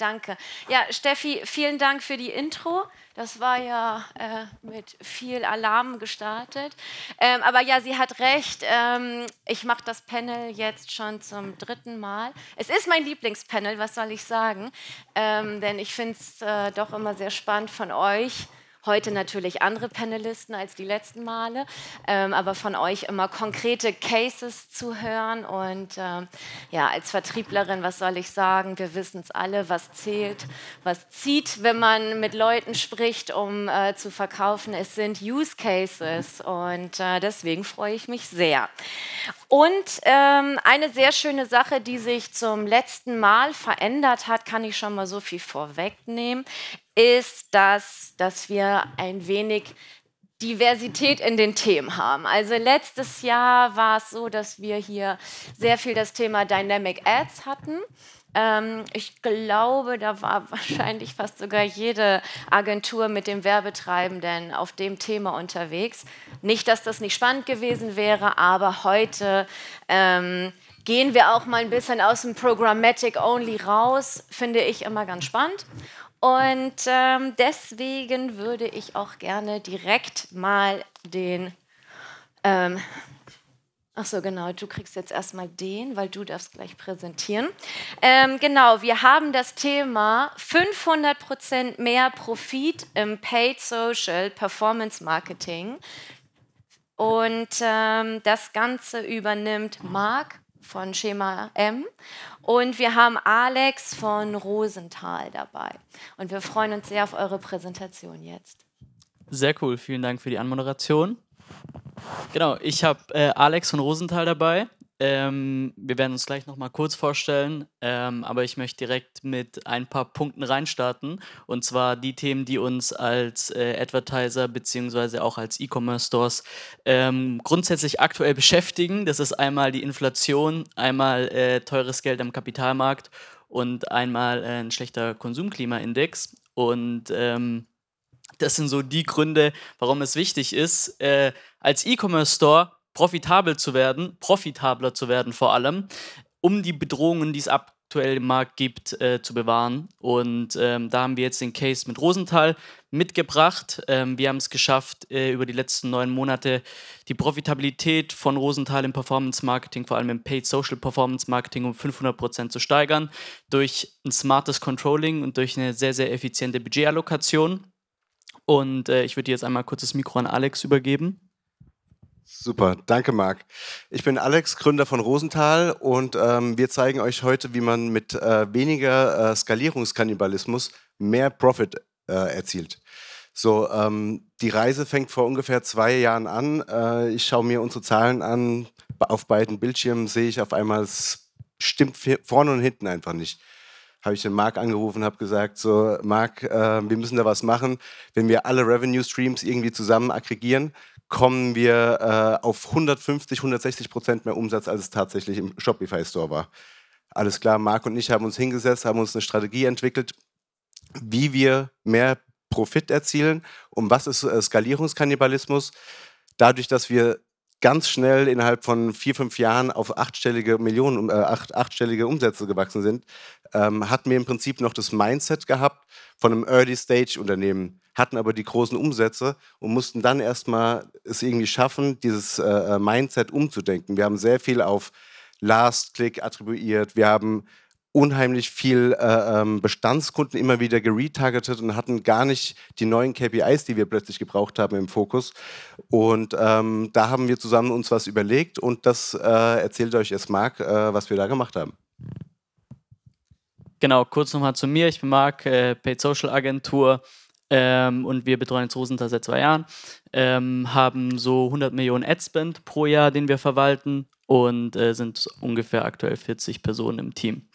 Danke. Ja, Steffi, vielen Dank für die Intro. Das war ja äh, mit viel Alarm gestartet. Ähm, aber ja, sie hat recht. Ähm, ich mache das Panel jetzt schon zum dritten Mal. Es ist mein Lieblingspanel, was soll ich sagen? Ähm, denn ich finde es äh, doch immer sehr spannend von euch Heute natürlich andere Panelisten als die letzten Male, ähm, aber von euch immer konkrete Cases zu hören. Und ähm, ja, als Vertrieblerin, was soll ich sagen? Wir wissen es alle, was zählt, was zieht, wenn man mit Leuten spricht, um äh, zu verkaufen. Es sind Use Cases und äh, deswegen freue ich mich sehr. Und ähm, eine sehr schöne Sache, die sich zum letzten Mal verändert hat, kann ich schon mal so viel vorwegnehmen, ist das, dass wir ein wenig Diversität in den Themen haben. Also letztes Jahr war es so, dass wir hier sehr viel das Thema Dynamic Ads hatten. Ähm, ich glaube, da war wahrscheinlich fast sogar jede Agentur mit dem Werbetreibenden auf dem Thema unterwegs. Nicht, dass das nicht spannend gewesen wäre, aber heute ähm, gehen wir auch mal ein bisschen aus dem Programmatic Only raus, finde ich immer ganz spannend. Und ähm, deswegen würde ich auch gerne direkt mal den. Ähm, Ach so, genau, du kriegst jetzt erstmal den, weil du darfst gleich präsentieren. Ähm, genau, wir haben das Thema 500% mehr Profit im Paid Social Performance Marketing. Und ähm, das Ganze übernimmt Marc von Schema M. Und wir haben Alex von Rosenthal dabei. Und wir freuen uns sehr auf eure Präsentation jetzt. Sehr cool, vielen Dank für die Anmoderation. Genau, ich habe äh, Alex von Rosenthal dabei. Ähm, wir werden uns gleich nochmal kurz vorstellen, ähm, aber ich möchte direkt mit ein paar Punkten reinstarten. Und zwar die Themen, die uns als äh, Advertiser beziehungsweise auch als E-Commerce-Stores ähm, grundsätzlich aktuell beschäftigen. Das ist einmal die Inflation, einmal äh, teures Geld am Kapitalmarkt und einmal äh, ein schlechter Konsumklimaindex. Und ähm, das sind so die Gründe, warum es wichtig ist, äh, als E-Commerce-Store profitabel zu werden, profitabler zu werden vor allem, um die Bedrohungen, die es aktuell im Markt gibt, äh, zu bewahren. Und ähm, da haben wir jetzt den Case mit Rosenthal mitgebracht. Ähm, wir haben es geschafft, äh, über die letzten neun Monate die Profitabilität von Rosenthal im Performance Marketing, vor allem im Paid Social Performance Marketing, um 500 Prozent zu steigern durch ein smartes Controlling und durch eine sehr, sehr effiziente Budgetallokation. Und äh, ich würde jetzt einmal kurz das Mikro an Alex übergeben. Super, danke Marc. Ich bin Alex, Gründer von Rosenthal und ähm, wir zeigen euch heute, wie man mit äh, weniger äh, Skalierungskannibalismus mehr Profit äh, erzielt. So, ähm, die Reise fängt vor ungefähr zwei Jahren an. Äh, ich schaue mir unsere Zahlen an. Auf beiden Bildschirmen sehe ich auf einmal, es stimmt vorne und hinten einfach nicht habe ich den Marc angerufen, habe gesagt, so Marc, äh, wir müssen da was machen, wenn wir alle Revenue Streams irgendwie zusammen aggregieren kommen wir äh, auf 150, 160 Prozent mehr Umsatz, als es tatsächlich im Shopify-Store war. Alles klar, Marc und ich haben uns hingesetzt, haben uns eine Strategie entwickelt, wie wir mehr Profit erzielen. Und was ist äh, Skalierungskannibalismus? Dadurch, dass wir ganz schnell innerhalb von vier, fünf Jahren auf achtstellige Millionen, äh, acht, achtstellige Umsätze gewachsen sind, ähm, hatten wir im Prinzip noch das Mindset gehabt von einem Early-Stage-Unternehmen hatten aber die großen Umsätze und mussten dann erstmal es irgendwie schaffen, dieses äh, äh Mindset umzudenken. Wir haben sehr viel auf Last Click attribuiert, wir haben unheimlich viel äh, ähm, Bestandskunden immer wieder geretargetet und hatten gar nicht die neuen KPIs, die wir plötzlich gebraucht haben, im Fokus. Und ähm, da haben wir zusammen uns was überlegt und das äh, erzählt euch jetzt Marc, äh, was wir da gemacht haben. Genau, kurz nochmal zu mir. Ich bin Marc, äh, Paid Social Agentur, ähm, und wir betreuen jetzt Rosenthal seit zwei Jahren, ähm, haben so 100 Millionen Adspend pro Jahr, den wir verwalten und äh, sind ungefähr aktuell 40 Personen im Team.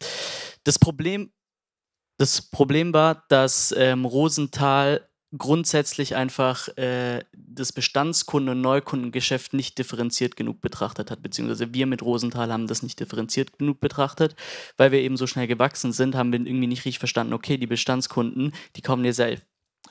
Das Problem, das Problem war, dass ähm, Rosenthal grundsätzlich einfach äh, das Bestandskunden- und Neukundengeschäft nicht differenziert genug betrachtet hat, beziehungsweise wir mit Rosenthal haben das nicht differenziert genug betrachtet, weil wir eben so schnell gewachsen sind, haben wir irgendwie nicht richtig verstanden, okay, die Bestandskunden, die kommen ja sel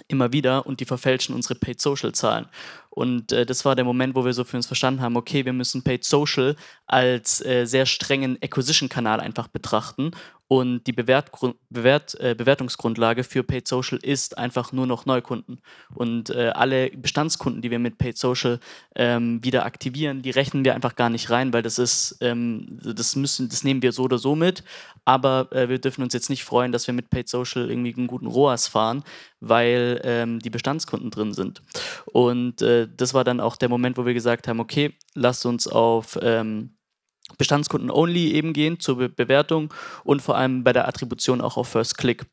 immer wieder und die verfälschen unsere Paid Social Zahlen. Und äh, das war der Moment, wo wir so für uns verstanden haben, okay, wir müssen Paid Social als äh, sehr strengen Acquisition Kanal einfach betrachten und die Bewert, Bewert, äh, Bewertungsgrundlage für Paid Social ist einfach nur noch Neukunden. Und äh, alle Bestandskunden, die wir mit Paid Social ähm, wieder aktivieren, die rechnen wir einfach gar nicht rein, weil das ist, ähm, das müssen, das nehmen wir so oder so mit. Aber äh, wir dürfen uns jetzt nicht freuen, dass wir mit Paid Social irgendwie einen guten ROAS fahren, weil ähm, die Bestandskunden drin sind. Und äh, das war dann auch der Moment, wo wir gesagt haben, okay, lasst uns auf ähm, Bestandskunden only eben gehen zur Be Bewertung und vor allem bei der Attribution auch auf First Click.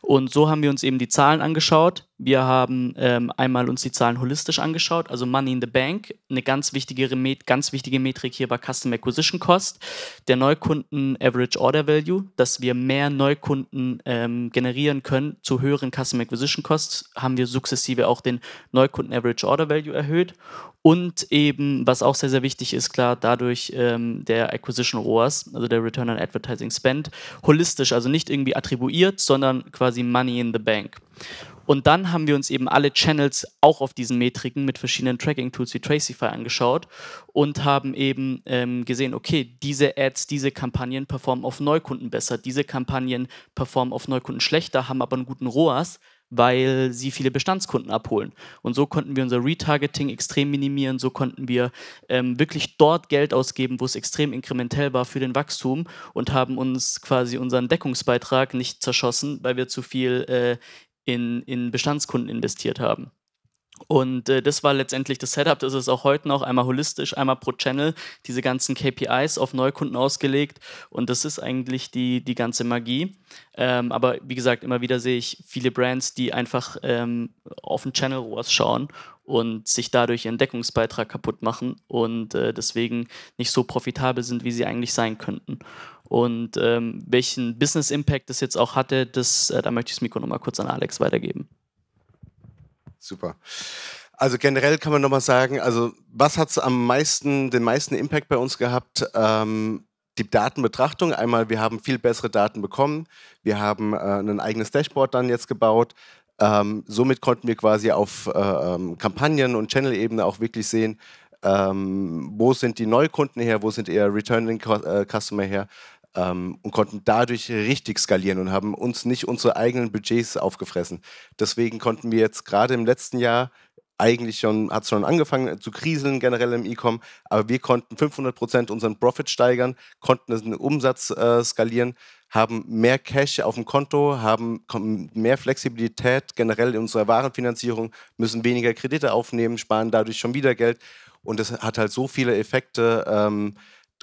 Und so haben wir uns eben die Zahlen angeschaut, wir haben ähm, einmal uns die Zahlen holistisch angeschaut, also Money in the Bank, eine ganz wichtige, ganz wichtige Metrik hier war Custom Acquisition Cost, der Neukunden Average Order Value, dass wir mehr Neukunden ähm, generieren können zu höheren Custom Acquisition Costs, haben wir sukzessive auch den Neukunden Average Order Value erhöht und eben, was auch sehr, sehr wichtig ist, klar, dadurch ähm, der Acquisition ROAS, also der Return on Advertising Spend, holistisch, also nicht irgendwie attribuiert, sondern quasi Money in the Bank. Und dann haben wir uns eben alle Channels auch auf diesen Metriken mit verschiedenen Tracking-Tools wie Tracify angeschaut und haben eben ähm, gesehen, okay, diese Ads, diese Kampagnen performen auf Neukunden besser, diese Kampagnen performen auf Neukunden schlechter, haben aber einen guten ROAS, weil sie viele Bestandskunden abholen. Und so konnten wir unser Retargeting extrem minimieren, so konnten wir ähm, wirklich dort Geld ausgeben, wo es extrem inkrementell war für den Wachstum und haben uns quasi unseren Deckungsbeitrag nicht zerschossen, weil wir zu viel äh, in, in Bestandskunden investiert haben. Und äh, das war letztendlich das Setup. Das ist auch heute noch einmal holistisch, einmal pro Channel, diese ganzen KPIs auf Neukunden ausgelegt. Und das ist eigentlich die, die ganze Magie. Ähm, aber wie gesagt, immer wieder sehe ich viele Brands, die einfach ähm, auf den Channel was schauen und sich dadurch ihren Deckungsbeitrag kaputt machen und äh, deswegen nicht so profitabel sind, wie sie eigentlich sein könnten und ähm, welchen Business Impact das jetzt auch hatte, das, äh, da möchte ich das Mikro nochmal kurz an Alex weitergeben. Super. Also generell kann man nochmal sagen, also was hat es am meisten, den meisten Impact bei uns gehabt? Ähm, die Datenbetrachtung. Einmal, wir haben viel bessere Daten bekommen. Wir haben äh, ein eigenes Dashboard dann jetzt gebaut. Ähm, somit konnten wir quasi auf äh, ähm, Kampagnen und Channel-Ebene auch wirklich sehen, ähm, wo sind die Neukunden her, wo sind eher Returning äh, Customer her ähm, und konnten dadurch richtig skalieren und haben uns nicht unsere eigenen Budgets aufgefressen. Deswegen konnten wir jetzt gerade im letzten Jahr eigentlich schon, hat es schon angefangen zu kriseln generell im E-Com, aber wir konnten 500 Prozent unseren Profit steigern, konnten den Umsatz äh, skalieren, haben mehr Cash auf dem Konto, haben mehr Flexibilität generell in unserer Warenfinanzierung, müssen weniger Kredite aufnehmen, sparen dadurch schon wieder Geld und das hat halt so viele Effekte. Ähm,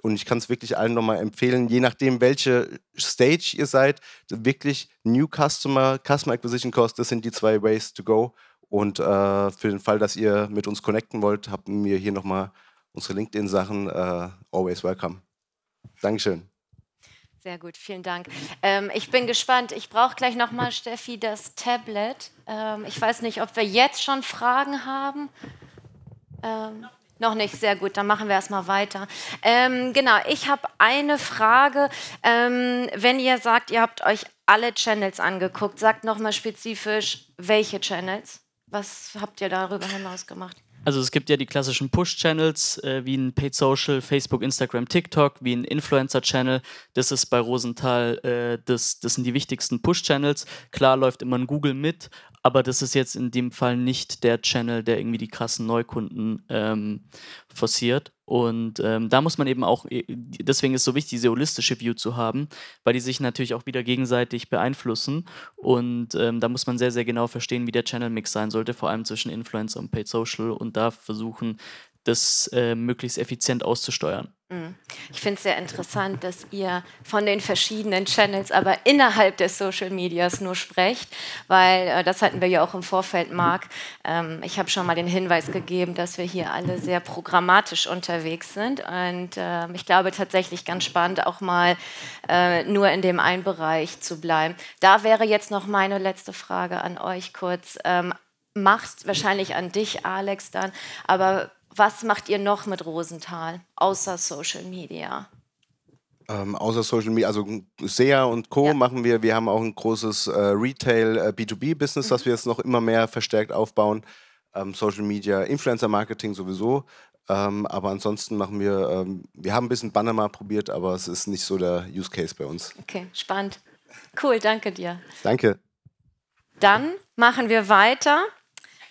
und ich kann es wirklich allen nochmal empfehlen, je nachdem, welche Stage ihr seid, wirklich New Customer, Customer Acquisition Cost, das sind die zwei Ways to go. Und äh, für den Fall, dass ihr mit uns connecten wollt, haben wir hier nochmal unsere LinkedIn-Sachen. Äh, always welcome. Dankeschön. Sehr gut, vielen Dank. Ähm, ich bin gespannt. Ich brauche gleich nochmal, Steffi, das Tablet. Ähm, ich weiß nicht, ob wir jetzt schon Fragen haben. Ähm noch nicht, sehr gut. Dann machen wir erstmal weiter. Ähm, genau, ich habe eine Frage. Ähm, wenn ihr sagt, ihr habt euch alle Channels angeguckt, sagt nochmal spezifisch, welche Channels? Was habt ihr darüber hinaus gemacht? Also es gibt ja die klassischen Push-Channels äh, wie ein Paid Social, Facebook, Instagram, TikTok, wie ein Influencer-Channel. Das ist bei Rosenthal, äh, das, das sind die wichtigsten Push-Channels. Klar läuft immer ein Google mit, aber das ist jetzt in dem Fall nicht der Channel, der irgendwie die krassen Neukunden ähm, forciert. Und ähm, da muss man eben auch, äh, deswegen ist es so wichtig, diese holistische View zu haben, weil die sich natürlich auch wieder gegenseitig beeinflussen. Und ähm, da muss man sehr, sehr genau verstehen, wie der Channel-Mix sein sollte, vor allem zwischen Influencer und Paid Social und da versuchen, das äh, möglichst effizient auszusteuern. Mhm. Ich finde es sehr interessant, dass ihr von den verschiedenen Channels, aber innerhalb des Social Medias nur sprecht, weil äh, das hatten wir ja auch im Vorfeld, Marc. Ähm, ich habe schon mal den Hinweis gegeben, dass wir hier alle sehr programmatisch unterwegs sind und äh, ich glaube tatsächlich ganz spannend, auch mal äh, nur in dem einen Bereich zu bleiben. Da wäre jetzt noch meine letzte Frage an euch kurz. Ähm, machst, wahrscheinlich an dich, Alex, dann, aber was macht ihr noch mit Rosenthal außer Social Media? Ähm, außer Social Media, also SEA und Co. Ja. machen wir. Wir haben auch ein großes äh, Retail äh, B2B-Business, mhm. das wir jetzt noch immer mehr verstärkt aufbauen. Ähm, Social Media, Influencer Marketing sowieso. Ähm, aber ansonsten machen wir, ähm, wir haben ein bisschen Panama probiert, aber es ist nicht so der Use Case bei uns. Okay, spannend. Cool, danke dir. Danke. Dann machen wir weiter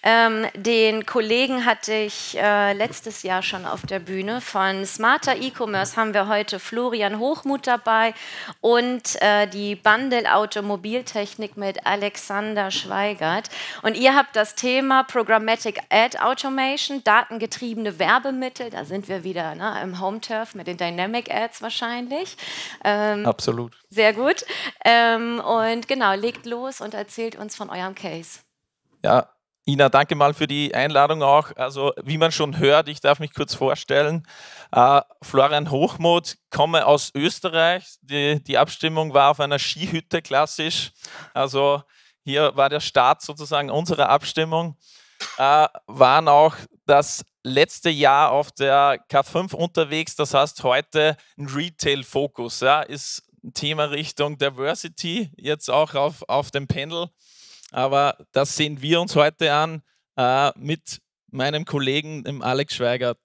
ähm, den Kollegen hatte ich äh, letztes Jahr schon auf der Bühne. Von Smarter E-Commerce haben wir heute Florian Hochmuth dabei und äh, die Bundle Automobiltechnik mit Alexander Schweigert. Und ihr habt das Thema Programmatic Ad Automation, datengetriebene Werbemittel. Da sind wir wieder ne, im Home Turf mit den Dynamic Ads wahrscheinlich. Ähm, Absolut. Sehr gut. Ähm, und genau, legt los und erzählt uns von eurem Case. Ja, Ina, danke mal für die Einladung auch. Also wie man schon hört, ich darf mich kurz vorstellen. Äh, Florian Hochmuth, komme aus Österreich. Die, die Abstimmung war auf einer Skihütte klassisch. Also hier war der Start sozusagen unserer Abstimmung. Äh, waren auch das letzte Jahr auf der K5 unterwegs. Das heißt heute ein Retail-Fokus. Ja, ist Thema Richtung Diversity jetzt auch auf, auf dem Pendel. Aber das sehen wir uns heute an äh, mit meinem Kollegen, dem Alex Schweigert.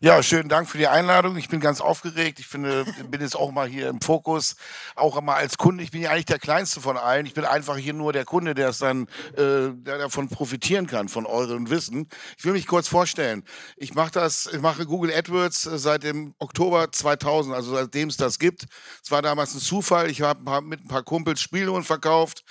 Ja, schönen Dank für die Einladung. Ich bin ganz aufgeregt. Ich finde, bin jetzt auch mal hier im Fokus, auch mal als Kunde. Ich bin ja eigentlich der Kleinste von allen. Ich bin einfach hier nur der Kunde, der es dann, äh, der davon profitieren kann, von eurem Wissen. Ich will mich kurz vorstellen. Ich mache das, ich mache Google AdWords seit dem Oktober 2000, also seitdem es das gibt. Es war damals ein Zufall. Ich habe mit ein paar Kumpels Spielungen verkauft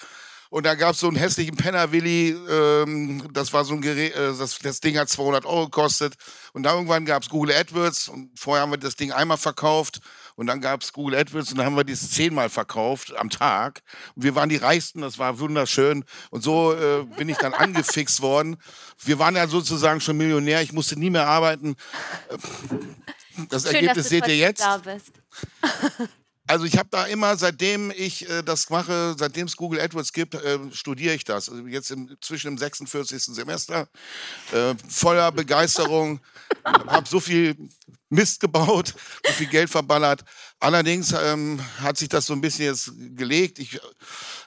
und da gab es so einen hässlichen Pennerwilli, ähm, das war so ein Gerät, äh, das, das Ding hat 200 Euro gekostet. Und dann irgendwann gab es Google AdWords und vorher haben wir das Ding einmal verkauft und dann gab es Google AdWords und dann haben wir dieses zehnmal verkauft am Tag. Und wir waren die Reichsten, das war wunderschön. Und so äh, bin ich dann angefixt worden. Wir waren ja sozusagen schon Millionär, ich musste nie mehr arbeiten. Das Schön, Ergebnis seht ihr jetzt. Also ich habe da immer, seitdem ich äh, das mache, seitdem es Google AdWords gibt, äh, studiere ich das. Also jetzt im, zwischen dem 46. Semester, äh, voller Begeisterung, habe so viel Mist gebaut und viel Geld verballert. Allerdings ähm, hat sich das so ein bisschen jetzt gelegt. Ich,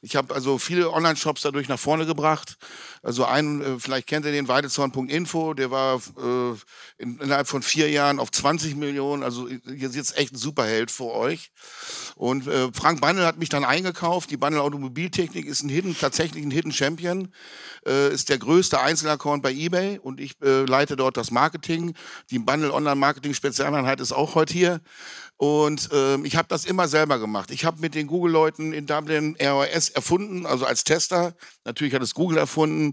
ich habe also viele Online-Shops dadurch nach vorne gebracht. Also einen, äh, vielleicht kennt ihr den, weidezorn.info, der war äh, in, innerhalb von vier Jahren auf 20 Millionen. Also äh, hier sitzt echt ein Superheld vor euch. Und äh, Frank Bandel hat mich dann eingekauft. Die Bandel Automobiltechnik ist ein Hidden, tatsächlich ein Hidden Champion, äh, ist der größte Einzelaccount bei eBay und ich äh, leite dort das Marketing, die Bandel Online-Marketing die Spezialeinheit ist auch heute hier. Und ähm, ich habe das immer selber gemacht. Ich habe mit den Google-Leuten in Dublin ROS erfunden, also als Tester. Natürlich hat es Google erfunden.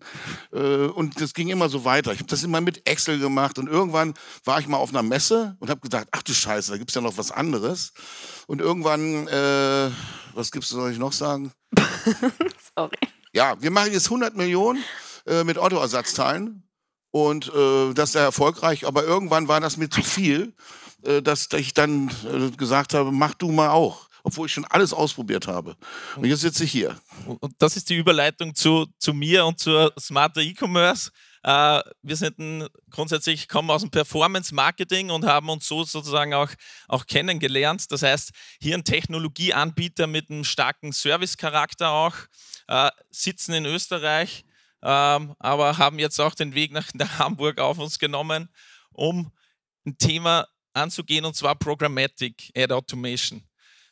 Äh, und das ging immer so weiter. Ich habe das immer mit Excel gemacht. Und irgendwann war ich mal auf einer Messe und habe gedacht, ach du Scheiße, da gibt es ja noch was anderes. Und irgendwann, äh, was gibt's, soll ich noch sagen? Sorry. Ja, wir machen jetzt 100 Millionen äh, mit Autoersatzteilen und äh, das sehr erfolgreich. Aber irgendwann war das mir zu viel, äh, dass ich dann äh, gesagt habe, mach du mal auch. Obwohl ich schon alles ausprobiert habe. Und jetzt sitze ich hier. Und das ist die Überleitung zu, zu mir und zur Smarter E-Commerce. Äh, wir sind ein, grundsätzlich kommen aus dem Performance-Marketing und haben uns so sozusagen auch, auch kennengelernt. Das heißt, hier ein Technologieanbieter mit einem starken Service-Charakter auch, äh, sitzen in Österreich, ähm, aber haben jetzt auch den Weg nach, nach Hamburg auf uns genommen, um ein Thema anzugehen, und zwar Programmatic Ad Automation.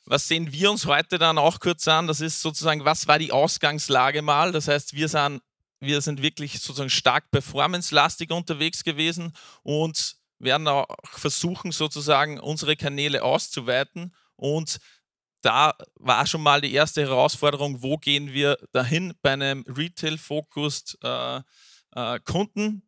Was sehen wir uns heute dann auch kurz an? Das ist sozusagen, was war die Ausgangslage mal? Das heißt, wir sind, wir sind wirklich sozusagen stark performance-lastig unterwegs gewesen und werden auch versuchen, sozusagen unsere Kanäle auszuweiten und da war schon mal die erste Herausforderung, wo gehen wir dahin bei einem Retail-focused äh, äh, Kunden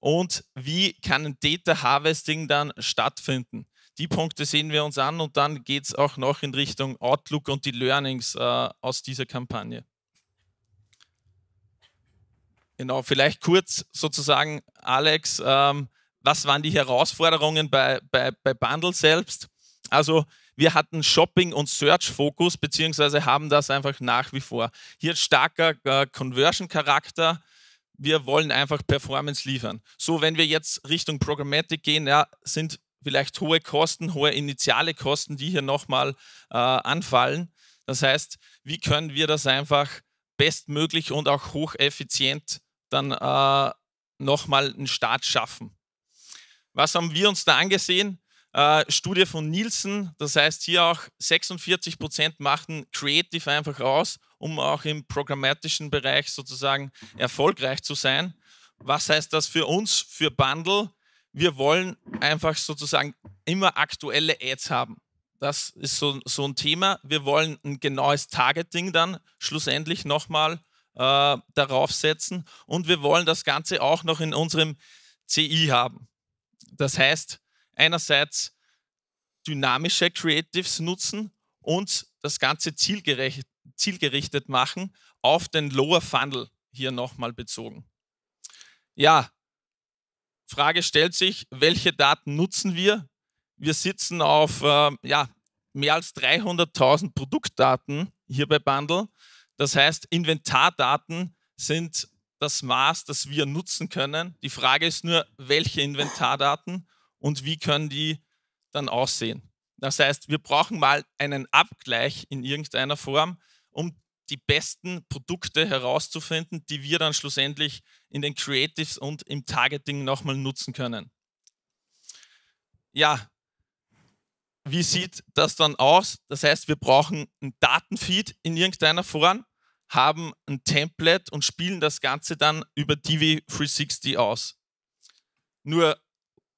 und wie kann ein Data Harvesting dann stattfinden. Die Punkte sehen wir uns an und dann geht es auch noch in Richtung Outlook und die Learnings äh, aus dieser Kampagne. Genau, vielleicht kurz sozusagen, Alex, ähm, was waren die Herausforderungen bei, bei, bei Bundle selbst? Also wir hatten Shopping- und Search-Fokus, beziehungsweise haben das einfach nach wie vor. Hier starker äh, Conversion-Charakter. Wir wollen einfach Performance liefern. So, wenn wir jetzt Richtung Programmatik gehen, ja, sind vielleicht hohe Kosten, hohe initiale Kosten, die hier nochmal äh, anfallen. Das heißt, wie können wir das einfach bestmöglich und auch hocheffizient dann äh, nochmal einen Start schaffen? Was haben wir uns da angesehen? Äh, Studie von Nielsen, das heißt hier auch 46 Prozent machen Creative einfach aus, um auch im programmatischen Bereich sozusagen erfolgreich zu sein. Was heißt das für uns, für Bundle? Wir wollen einfach sozusagen immer aktuelle Ads haben. Das ist so, so ein Thema. Wir wollen ein genaues Targeting dann schlussendlich nochmal äh, darauf setzen und wir wollen das Ganze auch noch in unserem CI haben. Das heißt, einerseits dynamische Creatives nutzen und das Ganze zielgerichtet machen auf den Lower Funnel hier nochmal bezogen. Ja, Frage stellt sich, welche Daten nutzen wir? Wir sitzen auf äh, ja, mehr als 300.000 Produktdaten hier bei Bundle. Das heißt, Inventardaten sind das Maß, das wir nutzen können. Die Frage ist nur, welche Inventardaten und wie können die dann aussehen. Das heißt, wir brauchen mal einen Abgleich in irgendeiner Form, um die besten Produkte herauszufinden, die wir dann schlussendlich in den Creatives und im Targeting nochmal nutzen können. Ja, wie sieht das dann aus? Das heißt, wir brauchen einen Datenfeed in irgendeiner Form, haben ein Template und spielen das Ganze dann über DV360 aus. Nur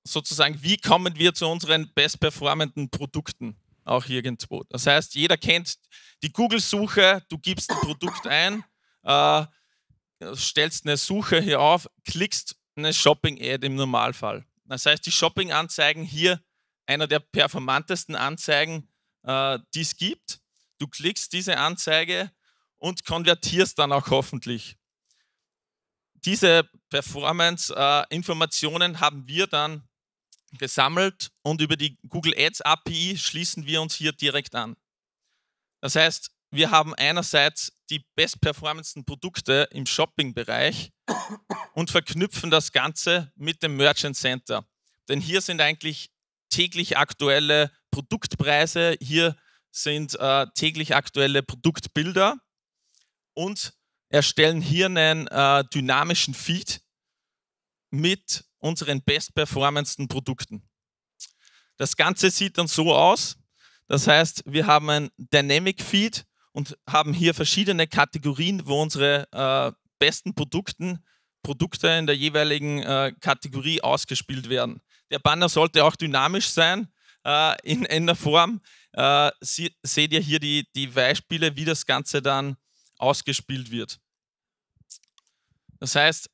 sozusagen, wie kommen wir zu unseren bestperformenden Produkten auch irgendwo. Das heißt, jeder kennt die Google-Suche, du gibst ein Produkt ein, äh, stellst eine Suche hier auf, klickst eine Shopping-Ad im Normalfall. Das heißt, die Shopping-Anzeigen hier einer der performantesten Anzeigen, äh, die es gibt. Du klickst diese Anzeige und konvertierst dann auch hoffentlich. Diese Performance-Informationen äh, haben wir dann gesammelt und über die Google Ads API schließen wir uns hier direkt an. Das heißt, wir haben einerseits die bestperformendsten Produkte im Shopping-Bereich und verknüpfen das Ganze mit dem Merchant Center. Denn hier sind eigentlich täglich aktuelle Produktpreise, hier sind äh, täglich aktuelle Produktbilder und erstellen hier einen äh, dynamischen Feed mit unseren bestperformendsten Produkten. Das Ganze sieht dann so aus. Das heißt, wir haben ein Dynamic Feed und haben hier verschiedene Kategorien, wo unsere äh, besten Produkten, Produkte in der jeweiligen äh, Kategorie ausgespielt werden. Der Banner sollte auch dynamisch sein äh, in einer Form. Äh, sie, seht ihr hier die, die Beispiele, wie das Ganze dann ausgespielt wird. Das heißt,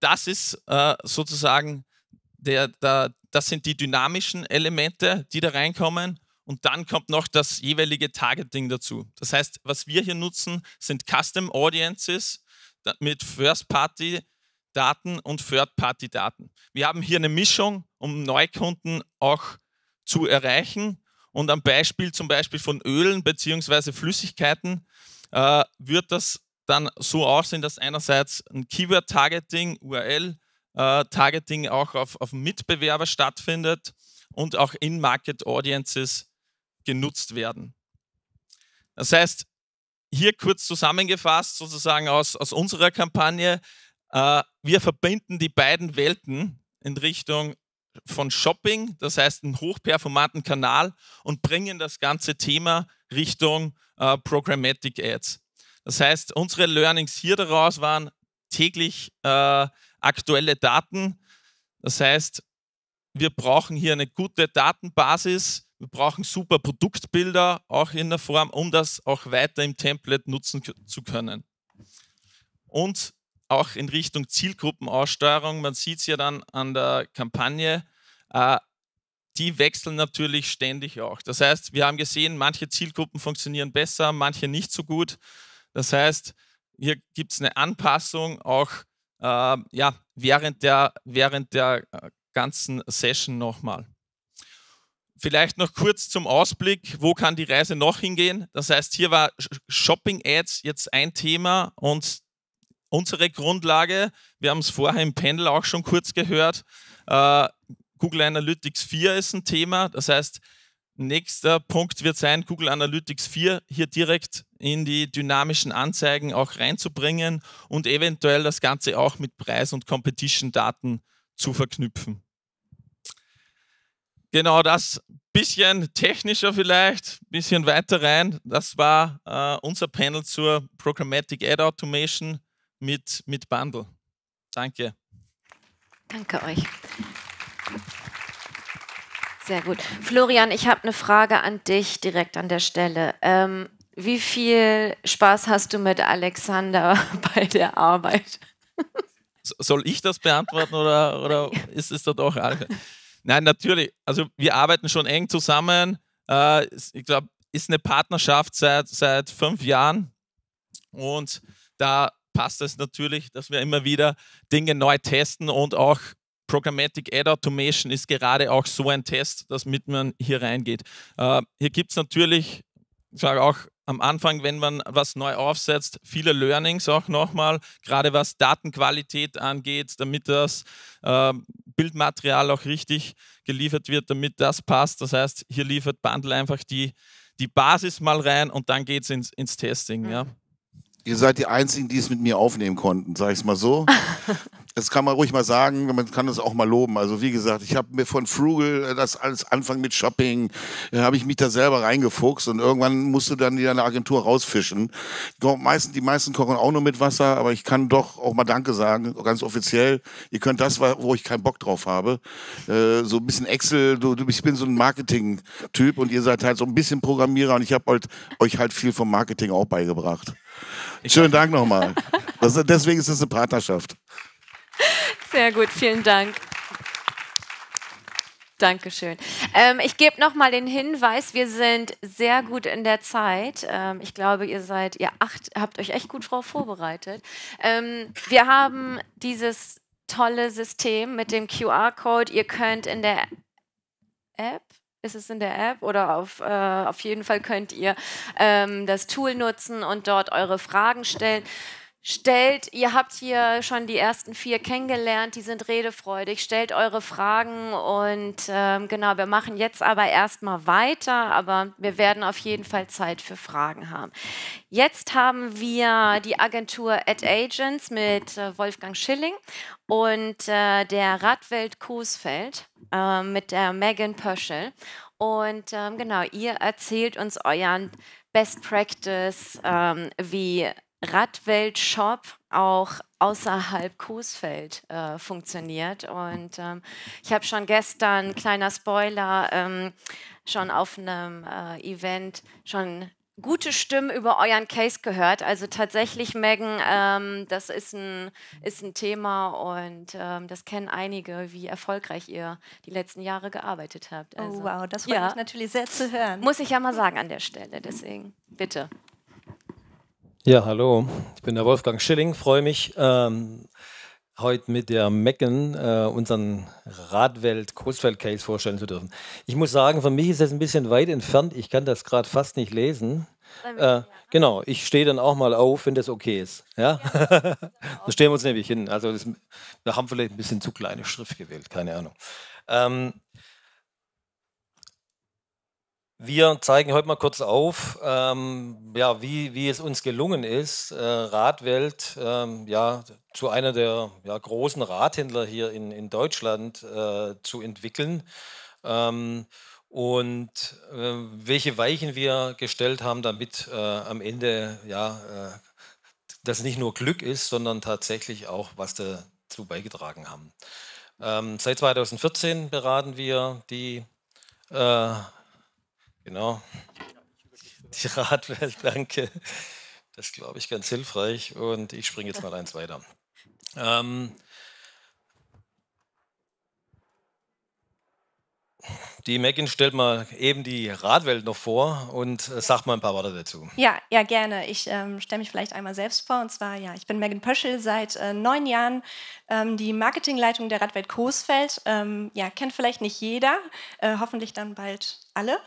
das ist äh, sozusagen der, der, das sind die dynamischen Elemente, die da reinkommen. Und dann kommt noch das jeweilige Targeting dazu. Das heißt, was wir hier nutzen, sind Custom Audiences mit First-Party-Daten und Third-Party-Daten. Wir haben hier eine Mischung, um Neukunden auch zu erreichen. Und am Beispiel zum Beispiel von Ölen bzw. Flüssigkeiten äh, wird das dann so aussehen, dass einerseits ein Keyword-Targeting, URL-Targeting äh, auch auf, auf Mitbewerber stattfindet und auch In-Market-Audiences genutzt werden. Das heißt, hier kurz zusammengefasst sozusagen aus, aus unserer Kampagne, äh, wir verbinden die beiden Welten in Richtung von Shopping, das heißt einen hochperformanten Kanal und bringen das ganze Thema Richtung äh, Programmatic Ads. Das heißt, unsere Learnings hier daraus waren täglich äh, aktuelle Daten. Das heißt, wir brauchen hier eine gute Datenbasis. Wir brauchen super Produktbilder auch in der Form, um das auch weiter im Template nutzen zu können. Und auch in Richtung Zielgruppenaussteuerung. Man sieht es ja dann an der Kampagne. Äh, die wechseln natürlich ständig auch. Das heißt, wir haben gesehen, manche Zielgruppen funktionieren besser, manche nicht so gut. Das heißt, hier gibt es eine Anpassung auch äh, ja, während, der, während der äh, ganzen Session nochmal. Vielleicht noch kurz zum Ausblick, wo kann die Reise noch hingehen? Das heißt, hier war Shopping Ads jetzt ein Thema und unsere Grundlage, wir haben es vorher im Panel auch schon kurz gehört, äh, Google Analytics 4 ist ein Thema. Das heißt, Nächster Punkt wird sein, Google Analytics 4 hier direkt in die dynamischen Anzeigen auch reinzubringen und eventuell das Ganze auch mit Preis- und Competition-Daten zu verknüpfen. Genau das bisschen technischer vielleicht, bisschen weiter rein. Das war äh, unser Panel zur Programmatic Ad Automation mit, mit Bundle. Danke. Danke euch. Sehr gut. Florian, ich habe eine Frage an dich direkt an der Stelle. Ähm, wie viel Spaß hast du mit Alexander bei der Arbeit? Soll ich das beantworten oder, oder ist es da doch? Nein, natürlich. Also wir arbeiten schon eng zusammen. Äh, ich glaube, ist eine Partnerschaft seit, seit fünf Jahren. Und da passt es natürlich, dass wir immer wieder Dinge neu testen und auch Programmatic Ad Automation ist gerade auch so ein Test, dass mit man hier reingeht. Äh, hier gibt es natürlich, ich sage auch am Anfang, wenn man was neu aufsetzt, viele Learnings auch nochmal, gerade was Datenqualität angeht, damit das ähm, Bildmaterial auch richtig geliefert wird, damit das passt. Das heißt, hier liefert Bundle einfach die, die Basis mal rein und dann geht es ins, ins Testing. Mhm. Ja ihr seid die Einzigen, die es mit mir aufnehmen konnten, sage ich es mal so. das kann man ruhig mal sagen, man kann das auch mal loben. Also wie gesagt, ich habe mir von Frugal äh, das alles Anfang mit Shopping, äh, habe ich mich da selber reingefuchst und irgendwann musste dann wieder eine Agentur rausfischen. Die meisten, die meisten kochen auch nur mit Wasser, aber ich kann doch auch mal Danke sagen, ganz offiziell. Ihr könnt das, wo ich keinen Bock drauf habe, äh, so ein bisschen Excel, du, ich bin so ein Marketing-Typ und ihr seid halt so ein bisschen Programmierer und ich habe halt, euch halt viel vom Marketing auch beigebracht. Ich Schönen Dank nochmal. deswegen ist es eine Partnerschaft. Sehr gut, vielen Dank. Dankeschön. Ähm, ich gebe nochmal den Hinweis, wir sind sehr gut in der Zeit. Ähm, ich glaube, ihr seid, ihr acht, habt euch echt gut drauf vorbereitet. Ähm, wir haben dieses tolle System mit dem QR-Code. Ihr könnt in der App ist es in der App oder auf, äh, auf jeden Fall könnt ihr ähm, das Tool nutzen und dort eure Fragen stellen. Stellt, ihr habt hier schon die ersten vier kennengelernt, die sind redefreudig, stellt eure Fragen und ähm, genau, wir machen jetzt aber erstmal weiter, aber wir werden auf jeden Fall Zeit für Fragen haben. Jetzt haben wir die Agentur Ad Agents mit äh, Wolfgang Schilling und äh, der Radwelt Coesfeld äh, mit der Megan Pöschel. Und ähm, genau, ihr erzählt uns euren Best Practice, ähm, wie Radweltshop auch außerhalb Coesfeld äh, funktioniert. Und ähm, ich habe schon gestern, kleiner Spoiler, ähm, schon auf einem äh, Event schon gute Stimmen über euren Case gehört. Also tatsächlich, Megan, ähm, das ist ein, ist ein Thema und ähm, das kennen einige, wie erfolgreich ihr die letzten Jahre gearbeitet habt. Oh, also, oh wow, das freut ja. mich natürlich sehr zu hören. Muss ich ja mal sagen an der Stelle, deswegen bitte. Ja, hallo, ich bin der Wolfgang Schilling, freue mich, ähm, heute mit der Mecken äh, unseren Radwelt Coastfeld Case vorstellen zu dürfen. Ich muss sagen, für mich ist das ein bisschen weit entfernt, ich kann das gerade fast nicht lesen. Äh, ne? genau, ich stehe dann auch mal auf, wenn das okay ist. Ja? ja so stellen wir uns nämlich hin. Also das, wir haben vielleicht ein bisschen zu kleine Schrift gewählt, keine Ahnung. Ähm, wir zeigen heute mal kurz auf, ähm, ja, wie, wie es uns gelungen ist, äh, Radwelt ähm, ja, zu einer der ja, großen Radhändler hier in, in Deutschland äh, zu entwickeln ähm, und äh, welche Weichen wir gestellt haben, damit äh, am Ende ja, äh, das nicht nur Glück ist, sondern tatsächlich auch was dazu beigetragen haben. Ähm, seit 2014 beraten wir die äh, Genau. Die Radwelt, danke. Das ist, glaube ich, ganz hilfreich. Und ich springe jetzt mal eins weiter. Ähm, die Megan stellt mal eben die Radwelt noch vor und äh, sagt mal ein paar Worte dazu. Ja, ja, gerne. Ich ähm, stelle mich vielleicht einmal selbst vor. Und zwar, ja, ich bin Megan Pöschel, seit äh, neun Jahren ähm, die Marketingleitung der Radwelt Coesfeld. Ähm, ja, kennt vielleicht nicht jeder, äh, hoffentlich dann bald alle.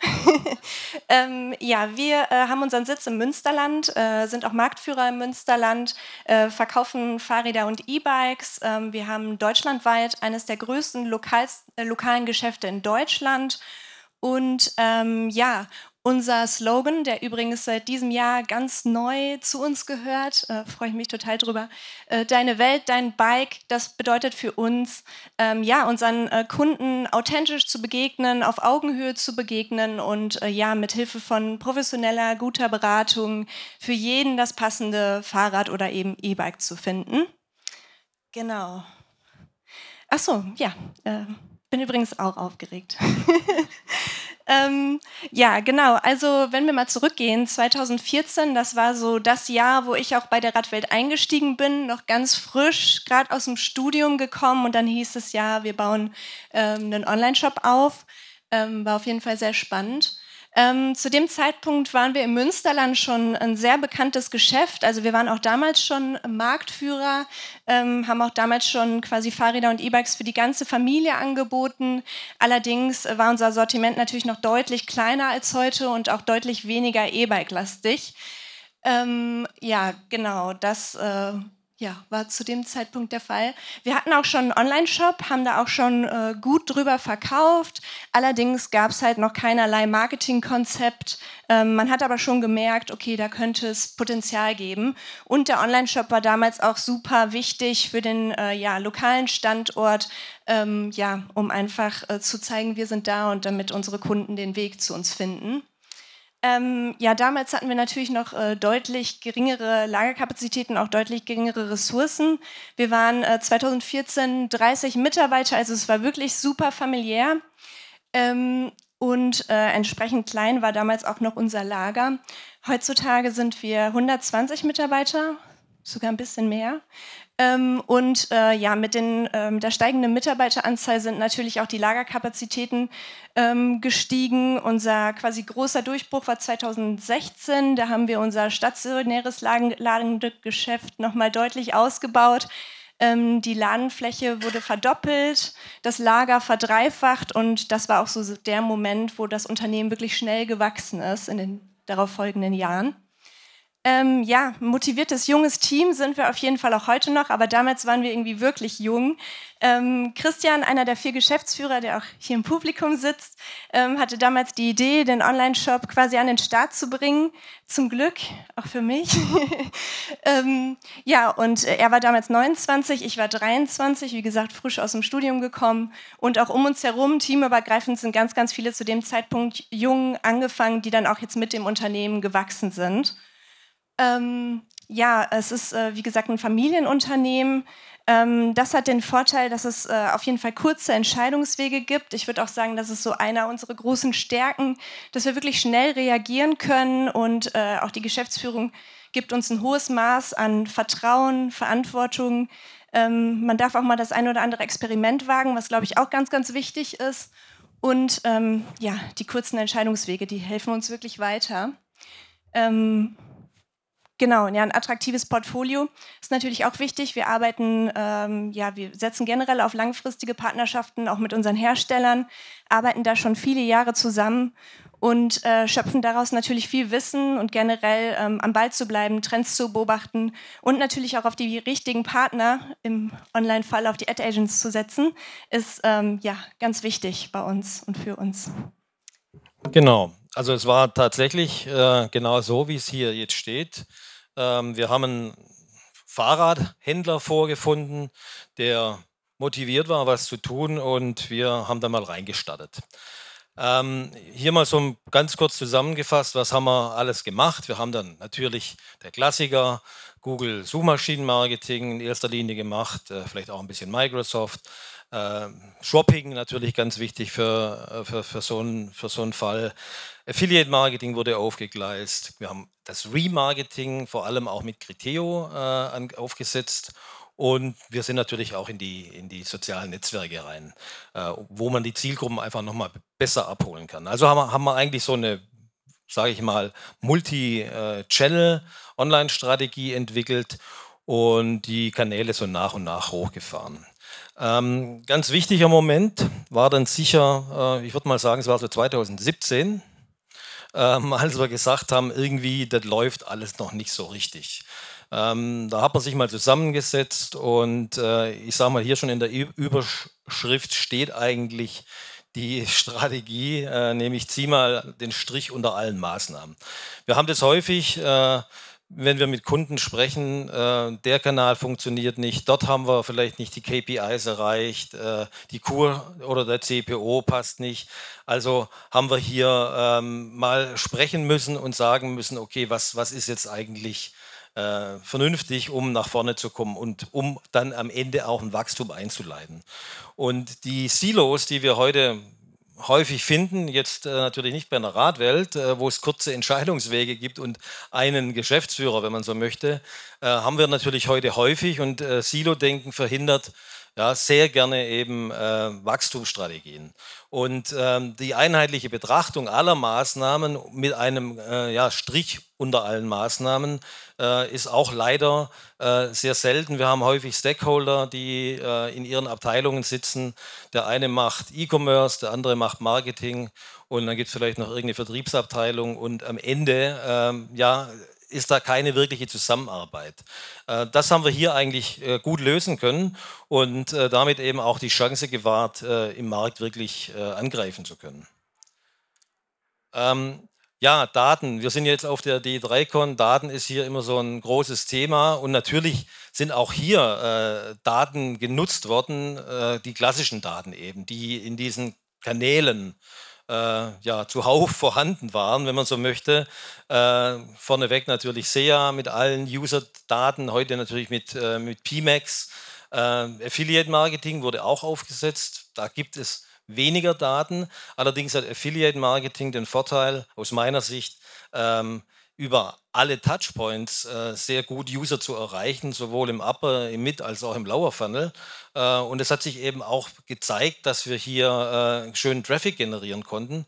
ähm, ja, wir äh, haben unseren Sitz im Münsterland, äh, sind auch Marktführer im Münsterland, äh, verkaufen Fahrräder und E-Bikes. Ähm, wir haben deutschlandweit eines der größten Lokals, äh, lokalen Geschäfte in Deutschland. Und ähm, ja, unser Slogan, der übrigens seit diesem Jahr ganz neu zu uns gehört, äh, freue ich mich total drüber. Äh, deine Welt, dein Bike, das bedeutet für uns, ähm, ja, unseren äh, Kunden authentisch zu begegnen, auf Augenhöhe zu begegnen und äh, ja, mit Hilfe von professioneller, guter Beratung für jeden das passende Fahrrad oder eben E-Bike zu finden. Genau. Ach so, ja. Äh, bin übrigens auch aufgeregt. ähm, ja, genau. Also wenn wir mal zurückgehen, 2014, das war so das Jahr, wo ich auch bei der Radwelt eingestiegen bin, noch ganz frisch, gerade aus dem Studium gekommen und dann hieß es ja, wir bauen ähm, einen Online-Shop auf. Ähm, war auf jeden Fall sehr spannend. Ähm, zu dem Zeitpunkt waren wir im Münsterland schon ein sehr bekanntes Geschäft. Also wir waren auch damals schon Marktführer, ähm, haben auch damals schon quasi Fahrräder und E-Bikes für die ganze Familie angeboten. Allerdings war unser Sortiment natürlich noch deutlich kleiner als heute und auch deutlich weniger E-Bike-lastig. Ähm, ja, genau, das äh, ja, war zu dem Zeitpunkt der Fall. Wir hatten auch schon einen Online-Shop, haben da auch schon äh, gut drüber verkauft. Allerdings gab es halt noch keinerlei Marketingkonzept. Ähm, man hat aber schon gemerkt, okay, da könnte es Potenzial geben. Und der Online-Shop war damals auch super wichtig für den äh, ja, lokalen Standort, ähm, ja, um einfach äh, zu zeigen, wir sind da und damit unsere Kunden den Weg zu uns finden. Ähm, ja, damals hatten wir natürlich noch äh, deutlich geringere Lagerkapazitäten, auch deutlich geringere Ressourcen. Wir waren äh, 2014 30 Mitarbeiter, also es war wirklich super familiär. Ähm, und äh, entsprechend klein war damals auch noch unser Lager. Heutzutage sind wir 120 Mitarbeiter, sogar ein bisschen mehr. Ähm, und äh, ja, mit den, ähm, der steigenden Mitarbeiteranzahl sind natürlich auch die Lagerkapazitäten ähm, gestiegen. Unser quasi großer Durchbruch war 2016. Da haben wir unser stationäres Ladengeschäft nochmal deutlich ausgebaut. Ähm, die Ladenfläche wurde verdoppelt, das Lager verdreifacht und das war auch so der Moment, wo das Unternehmen wirklich schnell gewachsen ist in den darauf folgenden Jahren. Ähm, ja, motiviertes junges Team sind wir auf jeden Fall auch heute noch, aber damals waren wir irgendwie wirklich jung. Ähm, Christian, einer der vier Geschäftsführer, der auch hier im Publikum sitzt, ähm, hatte damals die Idee, den Online-Shop quasi an den Start zu bringen. Zum Glück, auch für mich. Ähm, ja, und äh, er war damals 29, ich war 23, wie gesagt, frisch aus dem Studium gekommen. Und auch um uns herum, teamübergreifend, sind ganz, ganz viele zu dem Zeitpunkt jung angefangen, die dann auch jetzt mit dem Unternehmen gewachsen sind. Ähm, ja, es ist, äh, wie gesagt, ein Familienunternehmen. Ähm, das hat den Vorteil, dass es äh, auf jeden Fall kurze Entscheidungswege gibt. Ich würde auch sagen, das ist so einer unserer großen Stärken, dass wir wirklich schnell reagieren können und äh, auch die Geschäftsführung gibt uns ein hohes Maß an Vertrauen, Verantwortung. Ähm, man darf auch mal das ein oder andere Experiment wagen, was, glaube ich, auch ganz, ganz wichtig ist. Und ähm, ja, die kurzen Entscheidungswege, die helfen uns wirklich weiter. Ähm, Genau, ja, ein attraktives Portfolio ist natürlich auch wichtig. Wir arbeiten, ähm, ja, wir setzen generell auf langfristige Partnerschaften, auch mit unseren Herstellern, arbeiten da schon viele Jahre zusammen und äh, schöpfen daraus natürlich viel Wissen und generell ähm, am Ball zu bleiben, Trends zu beobachten und natürlich auch auf die richtigen Partner im Online-Fall auf die Ad-Agents zu setzen, ist ähm, ja ganz wichtig bei uns und für uns. Genau also es war tatsächlich äh, genau so, wie es hier jetzt steht. Ähm, wir haben einen Fahrradhändler vorgefunden, der motiviert war, was zu tun und wir haben da mal reingestartet. Ähm, hier mal so ganz kurz zusammengefasst, was haben wir alles gemacht? Wir haben dann natürlich der Klassiker, Google Suchmaschinenmarketing in erster Linie gemacht, äh, vielleicht auch ein bisschen Microsoft. Ähm, Shopping natürlich ganz wichtig für, äh, für, für, so einen, für so einen Fall. Affiliate Marketing wurde aufgegleist. Wir haben das Remarketing vor allem auch mit Criteo äh, aufgesetzt. Und wir sind natürlich auch in die, in die sozialen Netzwerke rein, äh, wo man die Zielgruppen einfach nochmal besser abholen kann. Also haben, haben wir eigentlich so eine sage ich mal, Multi-Channel-Online-Strategie äh, entwickelt und die Kanäle so nach und nach hochgefahren. Ähm, ganz wichtiger Moment war dann sicher, äh, ich würde mal sagen, es war so 2017, ähm, als wir gesagt haben, irgendwie, das läuft alles noch nicht so richtig. Ähm, da hat man sich mal zusammengesetzt und äh, ich sage mal, hier schon in der Überschrift steht eigentlich, die Strategie, äh, nämlich zieh mal den Strich unter allen Maßnahmen. Wir haben das häufig, äh, wenn wir mit Kunden sprechen, äh, der Kanal funktioniert nicht, dort haben wir vielleicht nicht die KPIs erreicht, äh, die Kur oder der CPO passt nicht. Also haben wir hier ähm, mal sprechen müssen und sagen müssen, okay, was, was ist jetzt eigentlich äh, vernünftig, um nach vorne zu kommen und um dann am Ende auch ein Wachstum einzuleiten. Und die Silos, die wir heute häufig finden, jetzt äh, natürlich nicht bei einer Radwelt, äh, wo es kurze Entscheidungswege gibt und einen Geschäftsführer, wenn man so möchte, äh, haben wir natürlich heute häufig und äh, Silo-Denken verhindert ja, sehr gerne eben äh, Wachstumsstrategien. Und ähm, die einheitliche Betrachtung aller Maßnahmen mit einem äh, ja, Strich unter allen Maßnahmen äh, ist auch leider äh, sehr selten. Wir haben häufig Stakeholder, die äh, in ihren Abteilungen sitzen. Der eine macht E-Commerce, der andere macht Marketing und dann gibt es vielleicht noch irgendeine Vertriebsabteilung und am Ende ähm, ja ist da keine wirkliche Zusammenarbeit. Äh, das haben wir hier eigentlich äh, gut lösen können und äh, damit eben auch die Chance gewahrt, im Markt wirklich angreifen zu können. Ähm, ja, Daten. Wir sind jetzt auf der D3Con. Daten ist hier immer so ein großes Thema. Und natürlich sind auch hier Daten genutzt worden, die klassischen Daten eben, die in diesen Kanälen äh, ja, zuhauf vorhanden waren, wenn man so möchte. Äh, vorneweg natürlich SEA mit allen User-Daten, heute natürlich mit, äh, mit PMAX. Äh, Affiliate-Marketing wurde auch aufgesetzt. Da gibt es weniger Daten. Allerdings hat Affiliate-Marketing den Vorteil aus meiner Sicht, ähm, über alle Touchpoints äh, sehr gut User zu erreichen, sowohl im Upper, im Mid als auch im Lower Funnel. Äh, und es hat sich eben auch gezeigt, dass wir hier äh, schönen Traffic generieren konnten.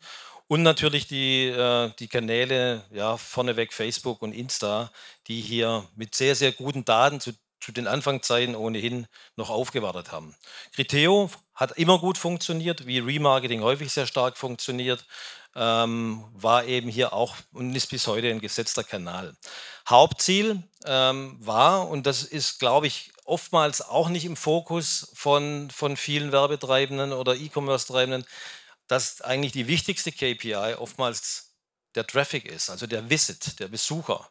Und natürlich die, äh, die Kanäle, ja, vorneweg Facebook und Insta, die hier mit sehr, sehr guten Daten zu, zu den Anfangszeiten ohnehin noch aufgewartet haben. Criteo hat immer gut funktioniert, wie Remarketing häufig sehr stark funktioniert ähm, war eben hier auch und ist bis heute ein gesetzter Kanal. Hauptziel ähm, war, und das ist, glaube ich, oftmals auch nicht im Fokus von, von vielen Werbetreibenden oder E-Commerce-Treibenden, dass eigentlich die wichtigste KPI oftmals der Traffic ist, also der Visit, der Besucher.